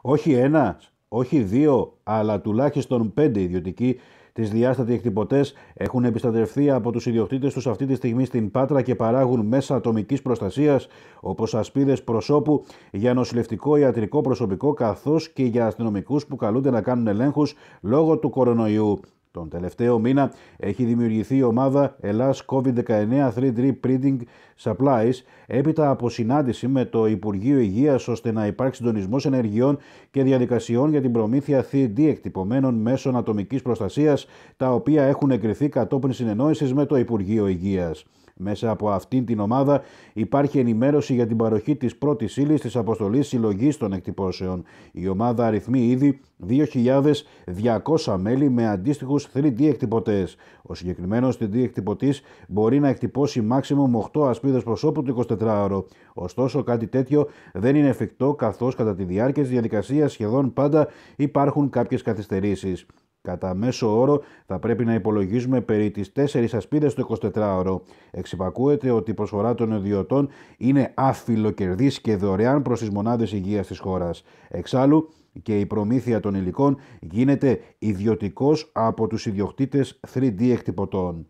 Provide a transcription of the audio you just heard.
όχι ένα, όχι δύο, αλλά τουλάχιστον πέντε ιδιωτικοί της διάστατη εκτυπωτές έχουν επιστατευθεί από τους ιδιοκτήτες τους αυτή τη στιγμή στην Πάτρα και παράγουν μέσα ατομικής προστασίας, όπως ασπίδες προσώπου για νοσηλευτικό ιατρικό προσωπικό, καθώς και για αστυνομικούς που καλούνται να κάνουν ελέγχους λόγω του κορονοϊού. Τον τελευταίο μήνα έχει δημιουργηθεί η ομάδα Ελλάς COVID-19 3D Printing Supplies έπειτα από συνάντηση με το Υπουργείο Υγείας ώστε να υπάρξει συντονισμός ενεργειών και διαδικασιών για την προμήθεια 3D εκτυπωμένων μέσων ατομικής προστασίας τα οποία έχουν εγκριθεί κατόπιν συνεννόησης με το Υπουργείο Υγείας. Μέσα από αυτήν την ομάδα υπάρχει ενημέρωση για την παροχή της πρώτης ύλης της αποστολής συλλογής των εκτυπώσεων. Η ομάδα αριθμεί ήδη 2.200 μέλη με αντίστοιχους 3D εκτυπωτές. Ο συγκεκριμένος 3D εκτυπωτής μπορεί να εκτυπώσει μάξιμουμ 8 ασπίδες προσώπου το 24ωρο. Ωστόσο κάτι τέτοιο δεν είναι εφικτό καθώς κατά τη διάρκεια της διαδικασίας σχεδόν πάντα υπάρχουν κάποιες καθυστερήσεις. Κατά μέσο όρο θα πρέπει να υπολογίζουμε περί τις 4 ασπίδες το 24ωρο. Εξυπακούεται ότι η προσφορά των ιδιωτών είναι άφιλοκερδής και δωρεάν προς τις μονάδες υγείας της χώρας. Εξάλλου και η προμήθεια των υλικών γίνεται ιδιωτικός από τους ιδιοκτήτες 3D εκτυπωτών.